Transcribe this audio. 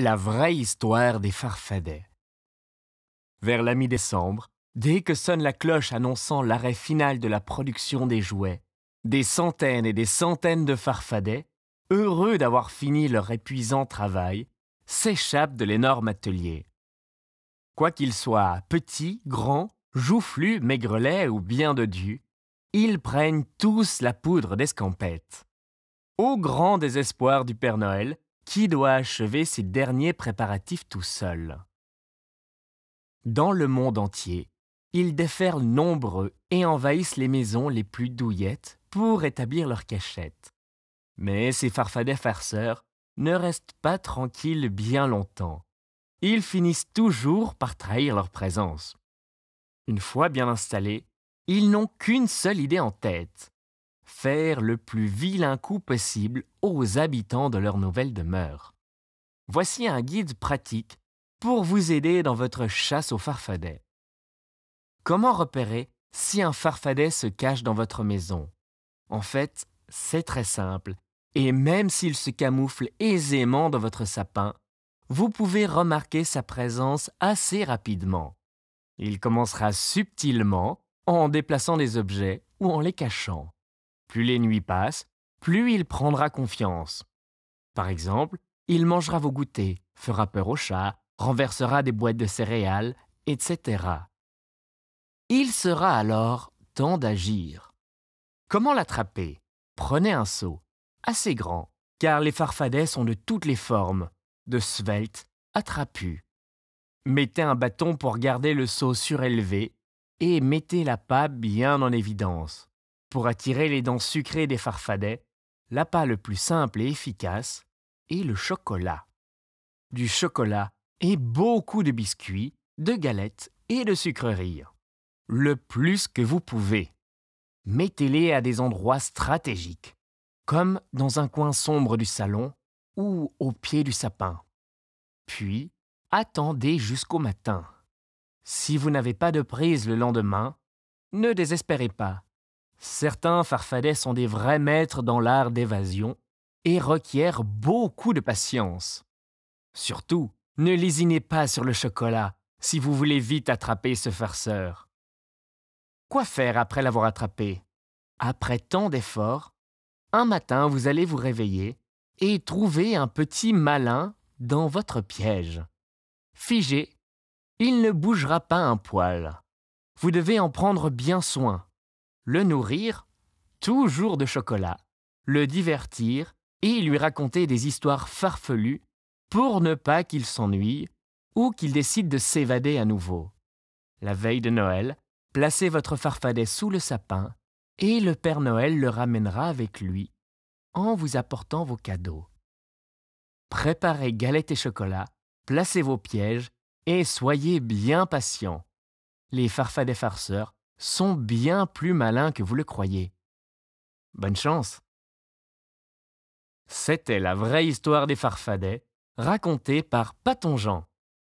la vraie histoire des Farfadets. Vers la mi-décembre, dès que sonne la cloche annonçant l'arrêt final de la production des jouets, des centaines et des centaines de Farfadets, heureux d'avoir fini leur épuisant travail, s'échappent de l'énorme atelier. Quoi qu'ils soient petits, grands, joufflus, maigrelets ou bien de dieu, ils prennent tous la poudre d'escampette. Au grand désespoir du Père Noël, qui doit achever ces derniers préparatifs tout seul. Dans le monde entier, ils déferlent nombreux et envahissent les maisons les plus douillettes pour établir leur cachette. Mais ces farfadets farceurs ne restent pas tranquilles bien longtemps. Ils finissent toujours par trahir leur présence. Une fois bien installés, ils n'ont qu'une seule idée en tête, faire le plus vilain coup possible aux habitants de leur nouvelle demeure. Voici un guide pratique pour vous aider dans votre chasse aux farfadets. Comment repérer si un farfadet se cache dans votre maison En fait, c'est très simple, et même s'il se camoufle aisément dans votre sapin, vous pouvez remarquer sa présence assez rapidement. Il commencera subtilement en déplaçant des objets ou en les cachant. Plus les nuits passent, plus il prendra confiance. Par exemple, il mangera vos goûters, fera peur aux chats, renversera des boîtes de céréales, etc. Il sera alors temps d'agir. Comment l'attraper Prenez un seau, assez grand, car les farfadets sont de toutes les formes, de sveltes à Mettez un bâton pour garder le seau surélevé et mettez la pâte bien en évidence. Pour attirer les dents sucrées des farfadets, l'appât le plus simple et efficace est le chocolat. Du chocolat et beaucoup de biscuits, de galettes et de sucreries. Le plus que vous pouvez. Mettez-les à des endroits stratégiques, comme dans un coin sombre du salon ou au pied du sapin. Puis, attendez jusqu'au matin. Si vous n'avez pas de prise le lendemain, ne désespérez pas. Certains farfadets sont des vrais maîtres dans l'art d'évasion et requièrent beaucoup de patience. Surtout, ne lésinez pas sur le chocolat si vous voulez vite attraper ce farceur. Quoi faire après l'avoir attrapé Après tant d'efforts, un matin vous allez vous réveiller et trouver un petit malin dans votre piège. Figé, il ne bougera pas un poil. Vous devez en prendre bien soin le nourrir, toujours de chocolat, le divertir et lui raconter des histoires farfelues pour ne pas qu'il s'ennuie ou qu'il décide de s'évader à nouveau. La veille de Noël, placez votre farfadet sous le sapin et le Père Noël le ramènera avec lui en vous apportant vos cadeaux. Préparez galettes et chocolat, placez vos pièges et soyez bien patients. Les farfadets farceurs sont bien plus malins que vous le croyez. Bonne chance C'était la vraie histoire des farfadets, racontée par Paton Jean.